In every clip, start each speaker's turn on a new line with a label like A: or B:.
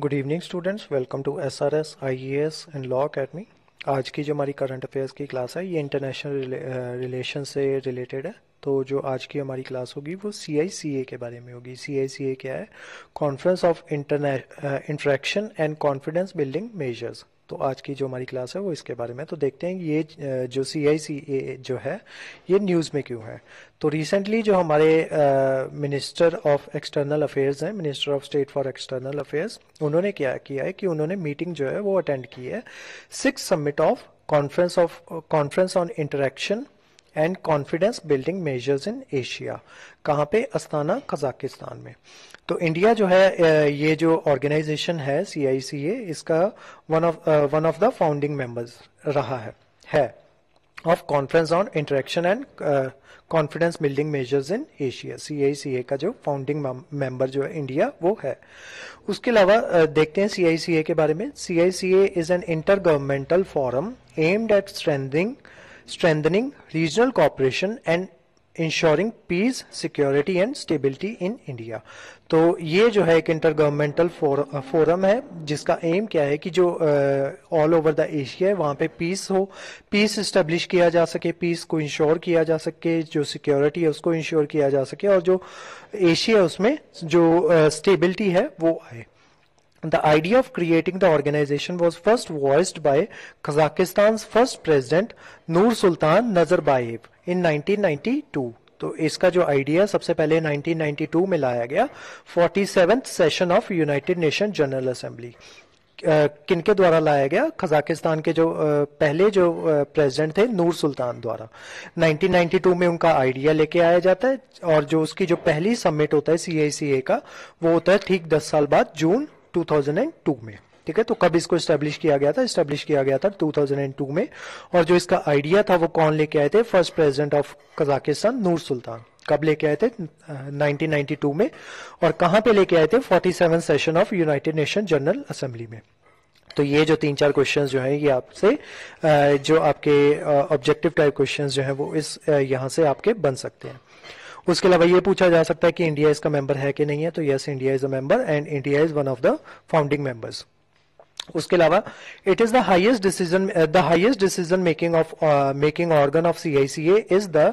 A: Good evening students welcome to S R S I A S and law academy आज की जो हमारी current affairs की class है ये इंटरनेशनल रिलेशन से रिलेटेड है तो जो आज की हमारी क्लास होगी वो सी आई सी ए के बारे में होगी सी आई सी ए क्या है conference of inter interaction and confidence building measures तो आज की जो हमारी क्लास है वो इसके बारे में तो देखते हैं ये जो सी आई सी ए जो है ये न्यूज़ में क्यों है तो रिसेंटली जो हमारे मिनिस्टर ऑफ एक्सटर्नल अफेयर्स हैं minister of state for external affairs उन्होंने क्या किया है कि उन्होंने मीटिंग जो है वो अटेंड की है six summit of conference of conference on interaction and confidence building measures in Asia कहाँ पे अस्ताना कजाकिस्तान में तो इंडिया जो है ये जो ऑर्गेनाइजेशन है सी आई सी ए इसका one of one of the founding members रहा है है of conference on interaction and confidence building measures in Asia C I C A का जो फाउंडिंग मेंबर जो है इंडिया वो है उसके अलावा देखते हैं सी आई सी ए के बारे में C I C A is an inter governmental forum aimed at strengthening strengthening regional cooperation and ensuring peace security and stability in India तो ये जो है एक इंटर गवर्नमेंटल फोरम है जिसका एम क्या है कि जो ऑल ओवर द एशिया है वहाँ पे पीस हो पीस इस्टेब्लिश किया जा सके पीस को इंश्योर किया जा सके जो सिक्योरिटी है उसको इंश्योर किया जा सके और जो एशिया उसमें जो स्टेबिलिटी uh, है वो आए The idea of creating the organization was first voiced by Kazakhstan's first president Nur Sultan Nazarbayev in 1992. तो इसका जो आइडिया सबसे पहले 1992 में लाया गया forty session of United Nation General Assembly किनके द्वारा लाया गया कजाकिस्तान के जो पहले जो प्रेसिडेंट थे नूर सुल्तान द्वारा 1992 में उनका आइडिया लेके आया जाता है और जो उसकी जो पहली समिट होता है सी का वो होता है ठीक 10 साल बाद जून 2002 में ठीक है तो कब इसको स्टैब्लिश किया गया था स्टैब्लिश किया गया था 2002 में और जो इसका आइडिया था वो कौन लेके आए थे first president of Kazakhstan Nur Sultan कब लेके आए थे 1992 में और कहां पे लेके आए थे 47 session of United Nation General Assembly में तो ये जो तीन चार क्वेश्चंस जो है ये आपसे जो आपके ऑब्जेक्टिव टाइप क्वेश्चंस जो है वो इस यहां से आपके बन सकते हैं उसके अलावा ये पूछा जा सकता है कि इंडिया इसका मेंबर है कि नहीं है तो yes India is a member and India is one of the founding members उसके अलावा it is the highest decision the highest decision making of making organ of A is the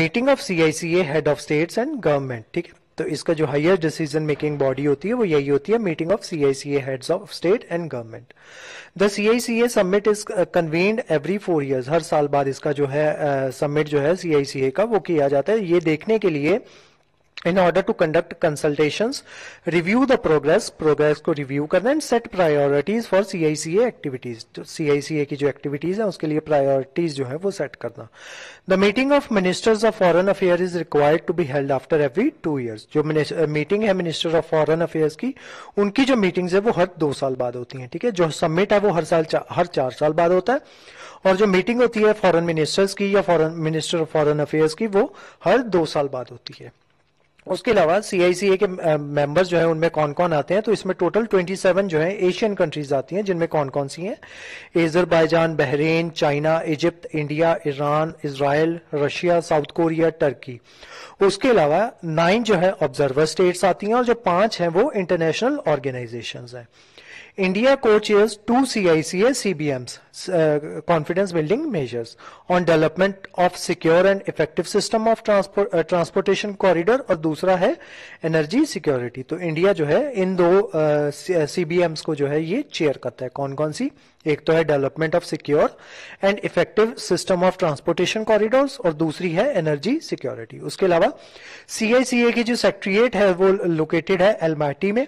A: meeting of C head of states and government ठीक है तो इसका जो highest decision making body होती है वो यही होती है meeting of C I C heads of state and government the C I C A summit is convene every four years हर साल बाद इसका जो है सबमिट uh, जो है सी आई सी ए का वो किया जाता है ये देखने के लिए in order to conduct consultation review the progress progress को रिव्यू करना and set priorities for C I C activities C I C A की जो एक्टिविटीज है उसके लिए प्रायोरिटीज जो uh, है वो सेट करना the meeting of ministers of foreign affair is required to be held after every two years जो मीटिंग है मिनिस्टर ऑफ फॉरन अफेयर्स की उनकी जो मीटिंग है वो हर दो साल बाद होती है ठीक है जो सबमिट है वो हर साल चा, हर चार साल बाद होता है और जो मीटिंग होती है फॉरन मिनिस्टर्स की या foreign minister of foreign affairs की वो हर दो साल बाद होती है उसके अलावा सी के मेंबर्स जो है उनमें कौन कौन आते हैं तो इसमें टोटल 27 जो है एशियन कंट्रीज आती हैं जिनमें कौन कौन सी हैं Azerbaijan Bahrain China Egypt India Iran Israel Russia South Korea Turkey उसके अलावा नाइन जो है ऑब्जर्वर स्टेट्स आती हैं और जो पांच हैं वो इंटरनेशनल ऑर्गेनाइजेशन हैं India co-chairs two CICA CBMs, uh, confidence building measures, on development of secure and effective system of transport uh, transportation corridor और दूसरा है energy security. तो इंडिया जो है इन दो CBMs को जो है ये चेयर करता है कौन कौन सी एक तो है development of secure and effective system of transportation corridors और दूसरी है एनर्जी सिक्योरिटी उसके अलावा सीआईसीए की जो सेक्ट्रिएट है वो लोकेटेड है एलमाटी में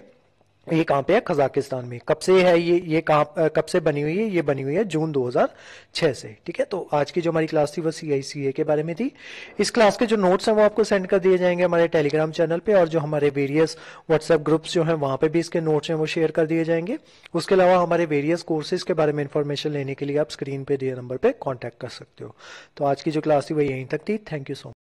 A: ये कहाँ पे है कजाकिस्तान में कब से है ये ये कहाँ कब से बनी हुई है ये बनी हुई है जून 2006 से ठीक है तो आज की जो हमारी क्लास थी वो सी आई सी ए के बारे में थी इस क्लास के जो नोट्स हैं वो आपको सेंड कर दिए जाएंगे हमारे टेलीग्राम चैनल पे और जो हमारे वेरियस व्हाट्सएप ग्रुप्स जो हैं वहाँ पे भी इसके नोट्स हैं वो शेयर कर दिए जाएंगे उसके अलावा हमारे वेरियस कोर्सेज के बारे में इन्फॉर्मेशन लेने के लिए आप स्क्रीन पर दिए नंबर पर कॉन्टैक्ट कर सकते हो तो आज की जो क्लास थी वो यहीं तक थी थैंक यू सो मच